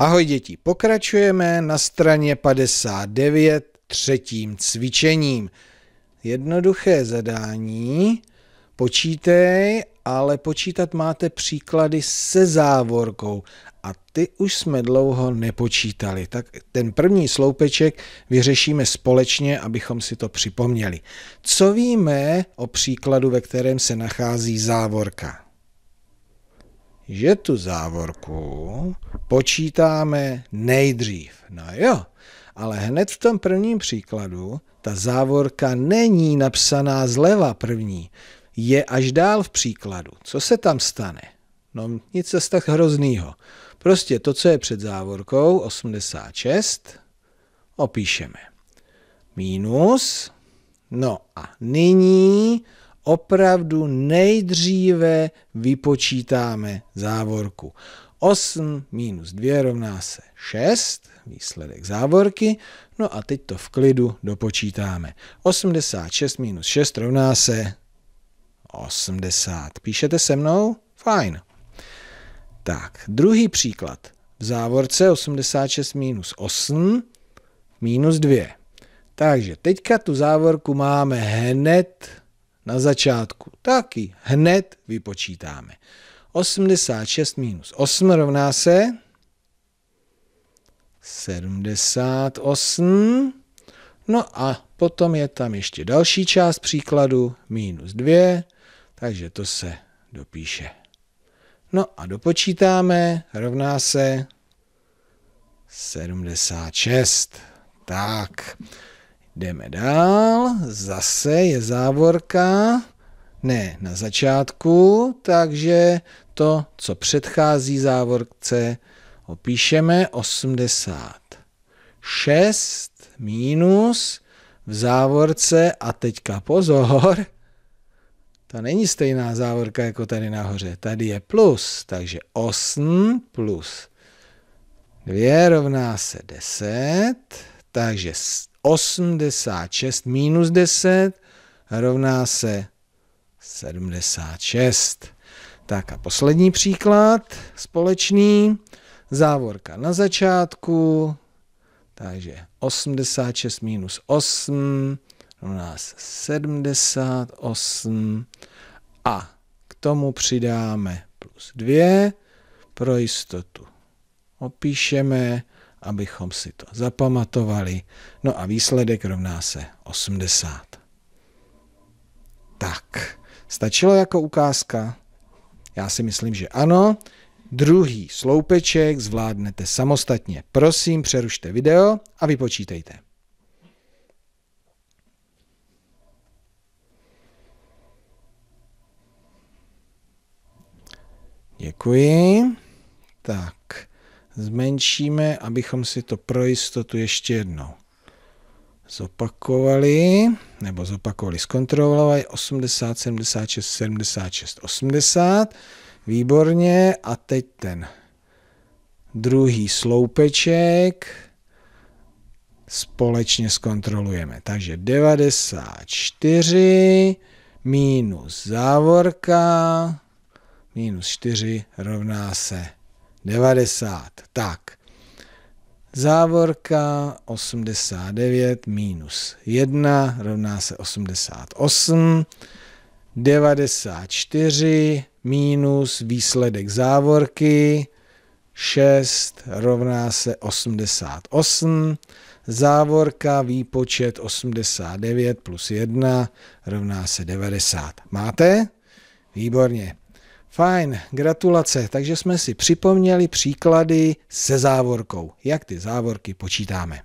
Ahoj děti, pokračujeme na straně 59 třetím cvičením. Jednoduché zadání, počítej, ale počítat máte příklady se závorkou a ty už jsme dlouho nepočítali. Tak ten první sloupeček vyřešíme společně, abychom si to připomněli. Co víme o příkladu, ve kterém se nachází závorka? že tu závorku počítáme nejdřív. No jo, ale hned v tom prvním příkladu ta závorka není napsaná zleva první, je až dál v příkladu. Co se tam stane? No nic z tak hroznýho. Prostě to, co je před závorkou 86, opíšeme. Minus. No a nyní opravdu nejdříve vypočítáme závorku. 8 minus 2 rovná se 6, výsledek závorky. No a teď to v klidu dopočítáme. 86 minus 6 rovná se 80. Píšete se mnou? Fajn. Tak, druhý příklad. V závorce 86 minus 8 minus 2. Takže teďka tu závorku máme hned na začátku, taky hned vypočítáme. 86 minus 8 rovná se 78. No a potom je tam ještě další část příkladu, minus 2, takže to se dopíše. No a dopočítáme, rovná se 76. Tak. Jdeme dál, zase je závorka, ne na začátku, takže to, co předchází závorce, opíšeme 86 minus v závorce a teďka pozor, to není stejná závorka jako tady nahoře, tady je plus, takže 8 plus 2 rovná se 10, takže 86 minus 10 rovná se 76. Tak a poslední příklad společný. Závorka na začátku. Takže 86 minus 8 rovná se 78. A k tomu přidáme plus 2 pro jistotu. Opíšeme abychom si to zapamatovali. No a výsledek rovná se 80. Tak, stačilo jako ukázka? Já si myslím, že ano. Druhý sloupeček zvládnete samostatně. Prosím, přerušte video a vypočítejte. Děkuji. Tak zmenšíme, abychom si to pro jistotu ještě jednou zopakovali, nebo zopakovali, zkontrolovali 80, 76, 76, 80. Výborně. A teď ten druhý sloupeček společně zkontrolujeme. Takže 94 minus závorka minus 4 rovná se 90. Tak, závorka 89 minus 1 rovná se 88. 94 minus výsledek závorky 6 rovná se 88. Závorka výpočet 89 plus 1 rovná se 90. Máte? Výborně. Fajn, gratulace. Takže jsme si připomněli příklady se závorkou, jak ty závorky počítáme.